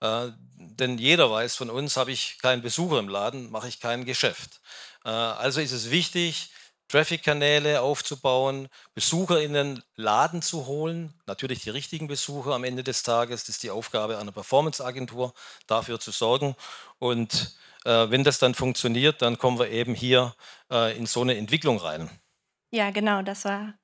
Äh, denn jeder weiß von uns, habe ich keinen Besucher im Laden, mache ich kein Geschäft. Äh, also ist es wichtig, Traffic-Kanäle aufzubauen, Besucher in den Laden zu holen, natürlich die richtigen Besucher am Ende des Tages, das ist die Aufgabe einer Performance-Agentur, dafür zu sorgen. Und äh, wenn das dann funktioniert, dann kommen wir eben hier äh, in so eine Entwicklung rein. Ja, genau, das war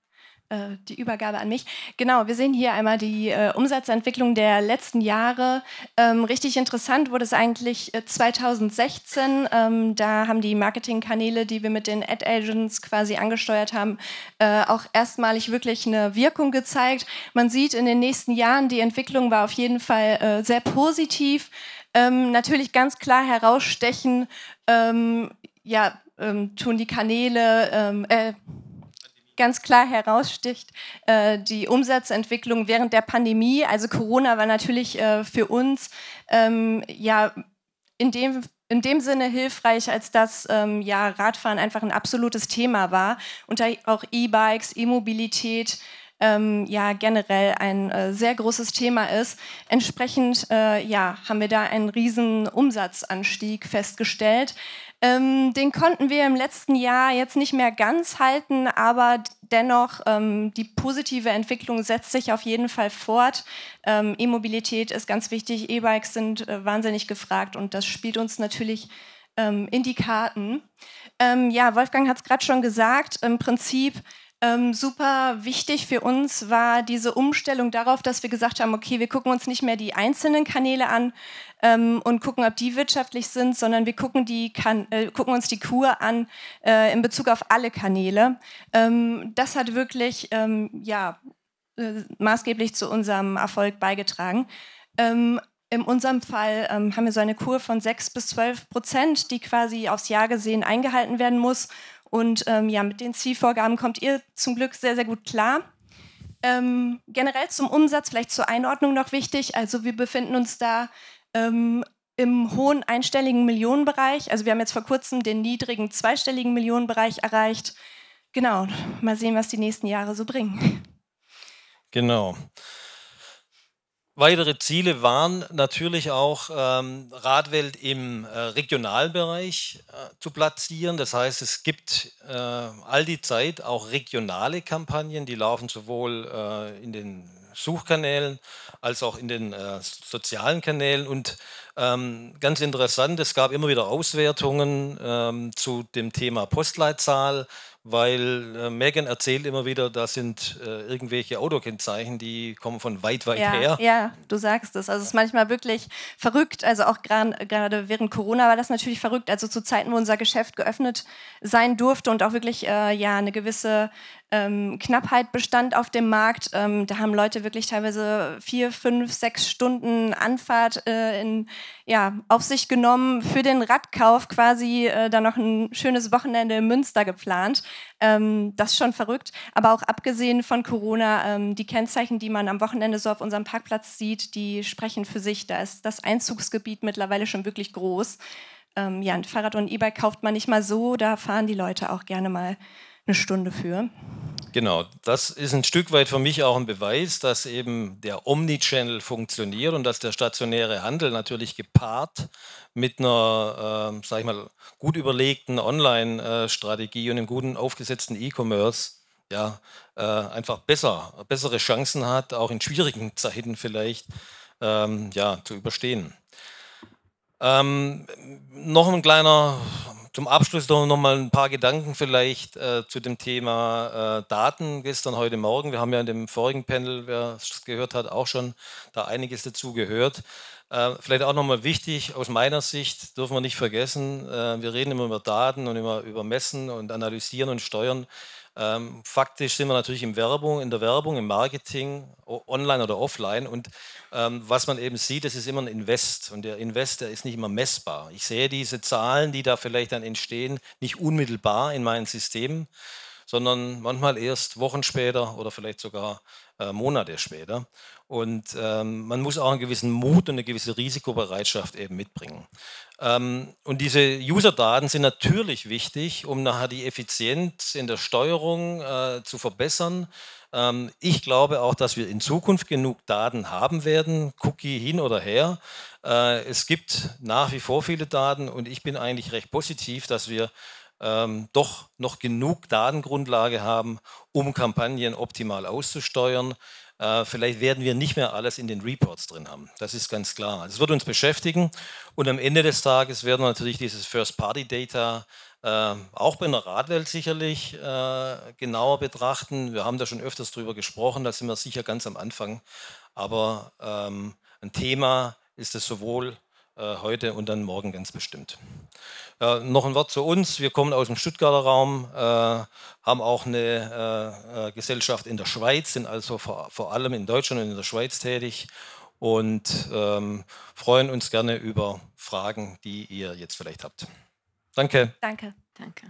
äh, die Übergabe an mich. Genau, wir sehen hier einmal die äh, Umsatzentwicklung der letzten Jahre. Ähm, richtig interessant wurde es eigentlich äh, 2016. Ähm, da haben die Marketingkanäle, die wir mit den Ad Agents quasi angesteuert haben, äh, auch erstmalig wirklich eine Wirkung gezeigt. Man sieht in den nächsten Jahren, die Entwicklung war auf jeden Fall äh, sehr positiv. Ähm, natürlich ganz klar herausstechen, ähm, ja, ähm, tun die Kanäle, ähm, äh, ganz klar heraussticht, äh, die Umsatzentwicklung während der Pandemie. Also Corona war natürlich äh, für uns ähm, ja in dem in dem Sinne hilfreich, als dass ähm, ja Radfahren einfach ein absolutes Thema war und auch E-Bikes, E-Mobilität ähm, ja generell ein äh, sehr großes Thema ist. Entsprechend äh, ja haben wir da einen riesen Umsatzanstieg festgestellt. Ähm, den konnten wir im letzten Jahr jetzt nicht mehr ganz halten, aber dennoch ähm, die positive Entwicklung setzt sich auf jeden Fall fort. Ähm, E-Mobilität ist ganz wichtig, E-Bikes sind äh, wahnsinnig gefragt und das spielt uns natürlich ähm, in die Karten. Ähm, ja, Wolfgang hat es gerade schon gesagt, im Prinzip ähm, super wichtig für uns war diese Umstellung darauf, dass wir gesagt haben, okay, wir gucken uns nicht mehr die einzelnen Kanäle an ähm, und gucken, ob die wirtschaftlich sind, sondern wir gucken, die kan äh, gucken uns die Kur an äh, in Bezug auf alle Kanäle. Ähm, das hat wirklich ähm, ja, äh, maßgeblich zu unserem Erfolg beigetragen. Ähm, in unserem Fall ähm, haben wir so eine Kur von 6 bis 12 Prozent, die quasi aufs Jahr gesehen eingehalten werden muss. Und ähm, ja, mit den Zielvorgaben kommt ihr zum Glück sehr, sehr gut klar. Ähm, generell zum Umsatz, vielleicht zur Einordnung noch wichtig. Also wir befinden uns da ähm, im hohen einstelligen Millionenbereich. Also wir haben jetzt vor kurzem den niedrigen zweistelligen Millionenbereich erreicht. Genau, mal sehen, was die nächsten Jahre so bringen. Genau. Weitere Ziele waren natürlich auch, ähm, Radwelt im äh, regionalen äh, zu platzieren. Das heißt, es gibt äh, all die Zeit auch regionale Kampagnen, die laufen sowohl äh, in den Suchkanälen als auch in den äh, sozialen Kanälen. Und ähm, ganz interessant, es gab immer wieder Auswertungen ähm, zu dem Thema Postleitzahl weil äh, Megan erzählt immer wieder, da sind äh, irgendwelche Autokennzeichen, die kommen von weit, weit ja, her. Ja, du sagst es. Also es ist manchmal wirklich verrückt. Also auch gerade während Corona war das natürlich verrückt. Also zu Zeiten, wo unser Geschäft geöffnet sein durfte und auch wirklich äh, ja eine gewisse ähm, Knappheit bestand auf dem Markt. Ähm, da haben Leute wirklich teilweise vier, fünf, sechs Stunden Anfahrt äh, in, ja, auf sich genommen für den Radkauf quasi äh, dann noch ein schönes Wochenende in Münster geplant. Ähm, das ist schon verrückt. Aber auch abgesehen von Corona, ähm, die Kennzeichen, die man am Wochenende so auf unserem Parkplatz sieht, die sprechen für sich. Da ist das Einzugsgebiet mittlerweile schon wirklich groß. Ähm, ja, ein Fahrrad und E-Bike kauft man nicht mal so, da fahren die Leute auch gerne mal eine Stunde für. Genau, das ist ein Stück weit für mich auch ein Beweis, dass eben der Omnichannel funktioniert und dass der stationäre Handel natürlich gepaart mit einer, äh, sag ich mal, gut überlegten Online-Strategie und einem guten aufgesetzten E-Commerce ja, äh, einfach besser, bessere Chancen hat, auch in schwierigen Zeiten vielleicht ähm, ja, zu überstehen. Ähm, noch ein kleiner zum Abschluss noch, noch mal ein paar Gedanken vielleicht äh, zu dem Thema äh, Daten gestern, heute Morgen. Wir haben ja in dem vorigen Panel, wer es gehört hat, auch schon da einiges dazu gehört. Äh, vielleicht auch noch mal wichtig, aus meiner Sicht dürfen wir nicht vergessen, äh, wir reden immer über Daten und immer über Messen und Analysieren und Steuern. Ähm, faktisch sind wir natürlich in Werbung, in der Werbung, im Marketing, online oder offline. Und ähm, was man eben sieht, das ist immer ein Invest. Und der Invest, der ist nicht immer messbar. Ich sehe diese Zahlen, die da vielleicht dann entstehen, nicht unmittelbar in meinen Systemen, sondern manchmal erst Wochen später oder vielleicht sogar äh, Monate später. Und ähm, man muss auch einen gewissen Mut und eine gewisse Risikobereitschaft eben mitbringen. Ähm, und diese User-Daten sind natürlich wichtig, um nachher die Effizienz in der Steuerung äh, zu verbessern. Ähm, ich glaube auch, dass wir in Zukunft genug Daten haben werden, Cookie hin oder her. Äh, es gibt nach wie vor viele Daten und ich bin eigentlich recht positiv, dass wir ähm, doch noch genug Datengrundlage haben, um Kampagnen optimal auszusteuern. Äh, vielleicht werden wir nicht mehr alles in den Reports drin haben. Das ist ganz klar. Das wird uns beschäftigen und am Ende des Tages werden wir natürlich dieses First-Party-Data äh, auch bei der Radwelt sicherlich äh, genauer betrachten. Wir haben da schon öfters drüber gesprochen, da sind wir sicher ganz am Anfang. Aber ähm, ein Thema ist es sowohl äh, heute und dann morgen ganz bestimmt. Äh, noch ein Wort zu uns. Wir kommen aus dem Stuttgarter Raum, äh, haben auch eine äh, äh, Gesellschaft in der Schweiz, sind also vor, vor, allem in Deutschland und in der Schweiz tätig und ähm, freuen uns gerne über Fragen, die ihr jetzt vielleicht habt. Danke. Danke. Danke.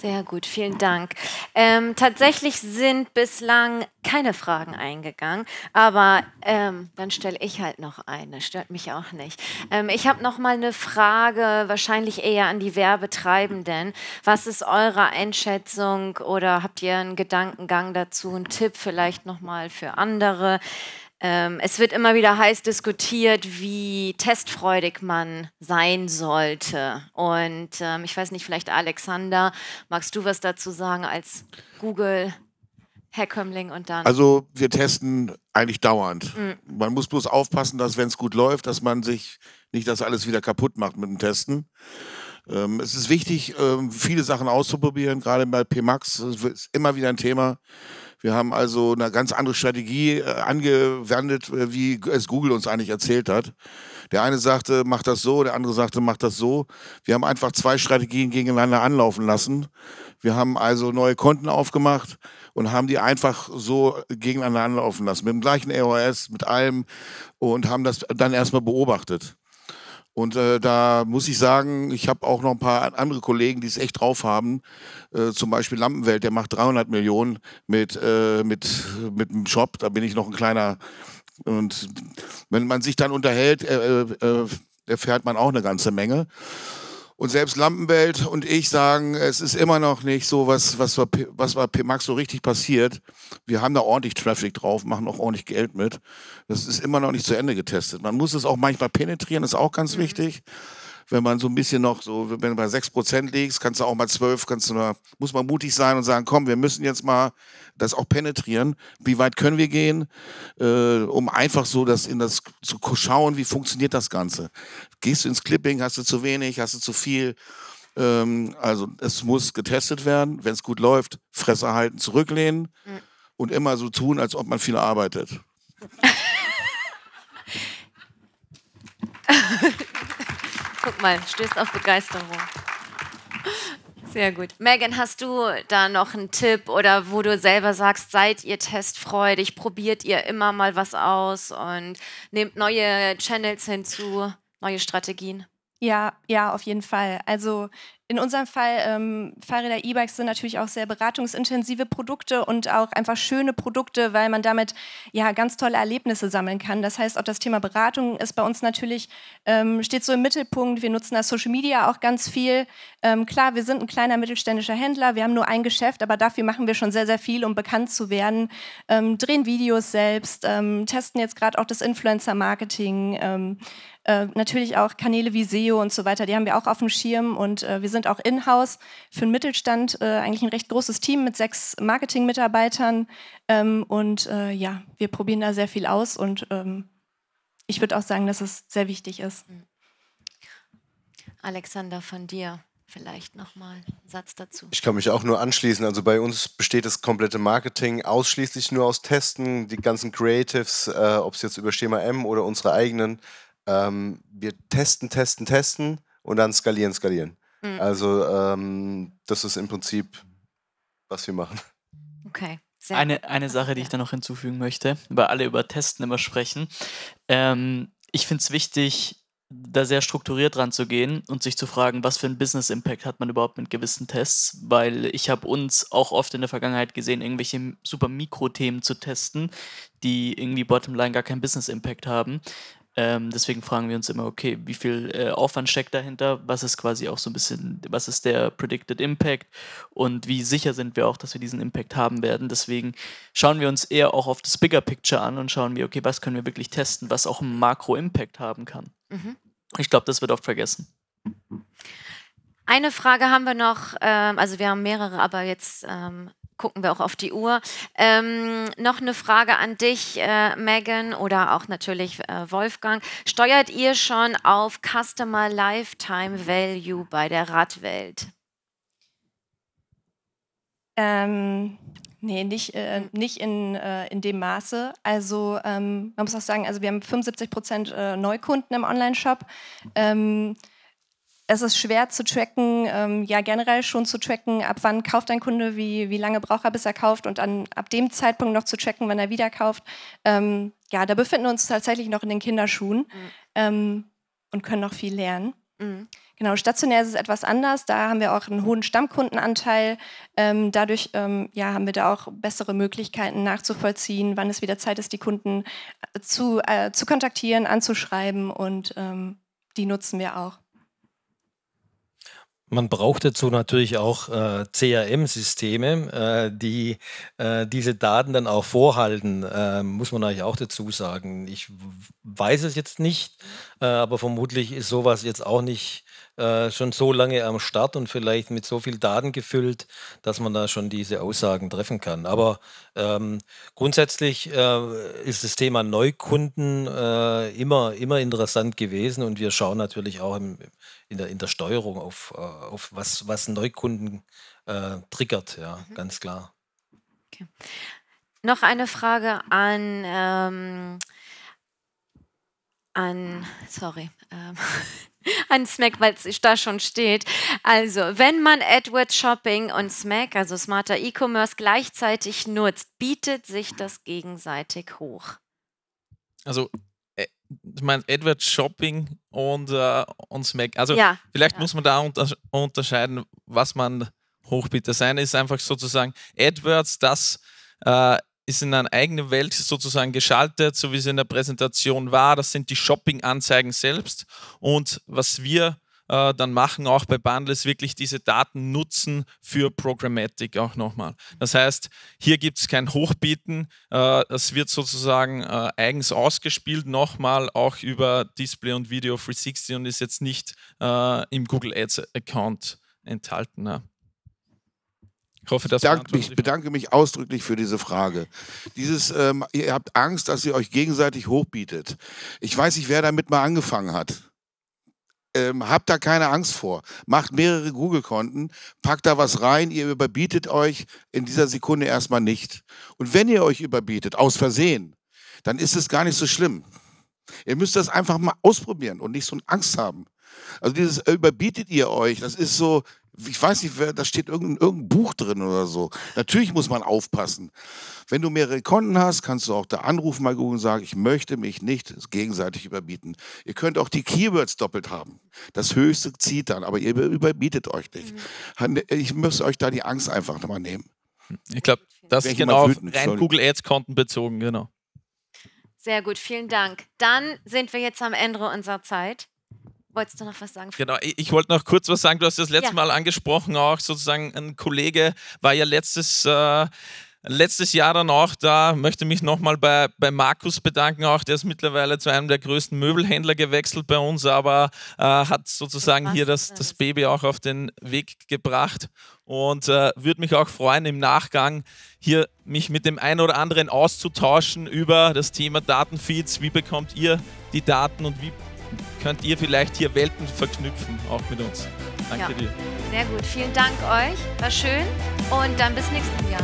Sehr gut, vielen Dank. Ähm, tatsächlich sind bislang keine Fragen eingegangen, aber ähm, dann stelle ich halt noch eine, stört mich auch nicht. Ähm, ich habe noch mal eine Frage, wahrscheinlich eher an die Werbetreibenden. Was ist eure Einschätzung oder habt ihr einen Gedankengang dazu, einen Tipp vielleicht noch mal für andere? Ähm, es wird immer wieder heiß diskutiert, wie testfreudig man sein sollte. Und ähm, ich weiß nicht, vielleicht Alexander, magst du was dazu sagen als Google? Herkömmling und dann. Also wir testen eigentlich dauernd. Mhm. Man muss bloß aufpassen, dass wenn es gut läuft, dass man sich nicht das alles wieder kaputt macht mit dem Testen. Ähm, es ist wichtig, ähm, viele Sachen auszuprobieren. Gerade bei PMAX ist immer wieder ein Thema. Wir haben also eine ganz andere Strategie äh, angewendet, äh, wie es Google uns eigentlich erzählt hat. Der eine sagte, mach das so, der andere sagte, mach das so. Wir haben einfach zwei Strategien gegeneinander anlaufen lassen. Wir haben also neue Konten aufgemacht und haben die einfach so gegeneinander anlaufen lassen, mit dem gleichen EOS, mit allem und haben das dann erstmal beobachtet. Und äh, da muss ich sagen, ich habe auch noch ein paar andere Kollegen, die es echt drauf haben. Äh, zum Beispiel Lampenwelt, der macht 300 Millionen mit, äh, mit, mit einem Shop. Da bin ich noch ein kleiner. Und wenn man sich dann unterhält, äh, äh, äh, erfährt man auch eine ganze Menge. Und selbst Lampenwelt und ich sagen, es ist immer noch nicht so, was, was, war, was war PMAX so richtig passiert. Wir haben da ordentlich Traffic drauf, machen auch ordentlich Geld mit. Das ist immer noch nicht zu Ende getestet. Man muss es auch manchmal penetrieren, ist auch ganz mhm. wichtig wenn man so ein bisschen noch so, wenn du bei 6% liegst, kannst du auch mal 12, kannst du nur, muss man mutig sein und sagen, komm, wir müssen jetzt mal das auch penetrieren. Wie weit können wir gehen, äh, um einfach so das in das zu schauen, wie funktioniert das Ganze? Gehst du ins Clipping, hast du zu wenig, hast du zu viel? Ähm, also es muss getestet werden. Wenn es gut läuft, Fresse halten, zurücklehnen mhm. und immer so tun, als ob man viel arbeitet. Guck mal, stößt auf Begeisterung. Sehr gut. Megan, hast du da noch einen Tipp oder wo du selber sagst, seid ihr testfreudig, probiert ihr immer mal was aus und nehmt neue Channels hinzu, neue Strategien? Ja, ja, auf jeden Fall. Also in unserem Fall ähm, Fahrräder, E-Bikes sind natürlich auch sehr beratungsintensive Produkte und auch einfach schöne Produkte, weil man damit ja ganz tolle Erlebnisse sammeln kann. Das heißt, auch das Thema Beratung ist bei uns natürlich ähm, steht so im Mittelpunkt. Wir nutzen das Social Media auch ganz viel. Ähm, klar, wir sind ein kleiner mittelständischer Händler, wir haben nur ein Geschäft, aber dafür machen wir schon sehr sehr viel, um bekannt zu werden. Ähm, drehen Videos selbst, ähm, testen jetzt gerade auch das Influencer Marketing ähm, äh, natürlich auch Kanäle wie SEO und so weiter, die haben wir auch auf dem Schirm und äh, wir sind auch in-house für den Mittelstand äh, eigentlich ein recht großes Team mit sechs Marketing-Mitarbeitern ähm, und äh, ja, wir probieren da sehr viel aus und ähm, ich würde auch sagen, dass es sehr wichtig ist. Mhm. Alexander von dir vielleicht nochmal einen Satz dazu. Ich kann mich auch nur anschließen. Also bei uns besteht das komplette Marketing ausschließlich nur aus Testen. Die ganzen Creatives, äh, ob es jetzt über Schema M oder unsere eigenen ähm, wir testen, testen, testen und dann skalieren, skalieren. Mhm. Also ähm, das ist im Prinzip, was wir machen. Okay. Sehr eine, eine Sache, die ich da noch hinzufügen möchte, weil alle über Testen immer sprechen. Ähm, ich finde es wichtig, da sehr strukturiert ranzugehen und sich zu fragen, was für einen Business Impact hat man überhaupt mit gewissen Tests, weil ich habe uns auch oft in der Vergangenheit gesehen, irgendwelche super Mikro-Themen zu testen, die irgendwie Bottomline gar keinen Business Impact haben. Ähm, deswegen fragen wir uns immer, okay, wie viel äh, Aufwand steckt dahinter? Was ist quasi auch so ein bisschen, was ist der Predicted Impact? Und wie sicher sind wir auch, dass wir diesen Impact haben werden? Deswegen schauen wir uns eher auch auf das Bigger Picture an und schauen wir, okay, was können wir wirklich testen, was auch einen Makro-Impact haben kann. Mhm. Ich glaube, das wird oft vergessen. Eine Frage haben wir noch, ähm, also wir haben mehrere, aber jetzt ähm, gucken wir auch auf die Uhr. Ähm, noch eine Frage an dich, äh, Megan, oder auch natürlich äh, Wolfgang. Steuert ihr schon auf Customer Lifetime Value bei der Radwelt? Ähm, nee, nicht, äh, nicht in, äh, in dem Maße. Also ähm, man muss auch sagen, also wir haben 75 Prozent äh, Neukunden im Online-Shop. Ähm, es ist schwer zu tracken, ähm, ja generell schon zu tracken, ab wann kauft ein Kunde, wie, wie lange braucht er, bis er kauft und an, ab dem Zeitpunkt noch zu tracken, wann er wieder kauft. Ähm, ja, da befinden wir uns tatsächlich noch in den Kinderschuhen mhm. ähm, und können noch viel lernen. Mhm. Genau, stationär ist es etwas anders. Da haben wir auch einen hohen Stammkundenanteil. Ähm, dadurch ähm, ja, haben wir da auch bessere Möglichkeiten nachzuvollziehen, wann es wieder Zeit ist, die Kunden äh, zu, äh, zu kontaktieren, anzuschreiben und ähm, die nutzen wir auch. Man braucht dazu natürlich auch äh, CRM-Systeme, äh, die äh, diese Daten dann auch vorhalten, äh, muss man eigentlich auch dazu sagen. Ich weiß es jetzt nicht, äh, aber vermutlich ist sowas jetzt auch nicht äh, schon so lange am Start und vielleicht mit so viel Daten gefüllt, dass man da schon diese Aussagen treffen kann. Aber ähm, grundsätzlich äh, ist das Thema Neukunden äh, immer, immer interessant gewesen und wir schauen natürlich auch im, in, der, in der Steuerung auf, äh, auf was, was Neukunden äh, triggert, ja, mhm. ganz klar. Okay. Noch eine Frage an, ähm, an sorry, ähm, an Smack, weil es da schon steht. Also, wenn man AdWords Shopping und Smack, also smarter E-Commerce, gleichzeitig nutzt, bietet sich das gegenseitig hoch. Also, äh, ich meine, AdWords Shopping und, äh, und Smack. Also, ja, vielleicht ja. muss man da unter unterscheiden, was man hochbietet. Das eine ist einfach sozusagen AdWords, das äh, ist in eine eigene Welt sozusagen geschaltet, so wie es in der Präsentation war. Das sind die Shopping-Anzeigen selbst. Und was wir äh, dann machen, auch bei Bundle, ist wirklich diese Daten nutzen für Programmatic auch nochmal. Das heißt, hier gibt es kein Hochbieten. Äh, es wird sozusagen äh, eigens ausgespielt, nochmal auch über Display und Video 360 und ist jetzt nicht äh, im Google Ads-Account enthalten. Ja. Ich hoffe, dass Dank, ich bedanke mich ausdrücklich für diese Frage. Dieses, ähm, ihr habt Angst, dass ihr euch gegenseitig hochbietet. Ich weiß nicht, wer damit mal angefangen hat. Ähm, habt da keine Angst vor. Macht mehrere Google-Konten, packt da was rein, ihr überbietet euch in dieser Sekunde erstmal nicht. Und wenn ihr euch überbietet, aus Versehen, dann ist es gar nicht so schlimm. Ihr müsst das einfach mal ausprobieren und nicht so eine Angst haben. Also dieses äh, überbietet ihr euch, das ist so, ich weiß nicht, da steht irgendein, irgendein Buch drin oder so. Natürlich muss man aufpassen. Wenn du mehrere Konten hast, kannst du auch da anrufen mal Google und sagen, ich möchte mich nicht gegenseitig überbieten. Ihr könnt auch die Keywords doppelt haben. Das Höchste zieht dann, aber ihr überbietet euch nicht. Mhm. Ich muss euch da die Angst einfach nochmal nehmen. Ich glaube, das ist genau auf rein Google Ads Konten bezogen, genau. Sehr gut, vielen Dank. Dann sind wir jetzt am Ende unserer Zeit. Wolltest du noch was sagen? Genau, ich, ich wollte noch kurz was sagen. Du hast das letzte ja. Mal angesprochen, auch sozusagen ein Kollege war ja letztes. Äh, letztes Jahr dann auch da, möchte mich nochmal bei, bei Markus bedanken, auch der ist mittlerweile zu einem der größten Möbelhändler gewechselt bei uns, aber äh, hat sozusagen hier das, das Baby auch auf den Weg gebracht und äh, würde mich auch freuen, im Nachgang hier mich mit dem einen oder anderen auszutauschen über das Thema Datenfeeds, wie bekommt ihr die Daten und wie könnt ihr vielleicht hier Welten verknüpfen, auch mit uns. Danke ja. dir. Sehr gut, vielen Dank euch, war schön und dann bis nächsten Jahr.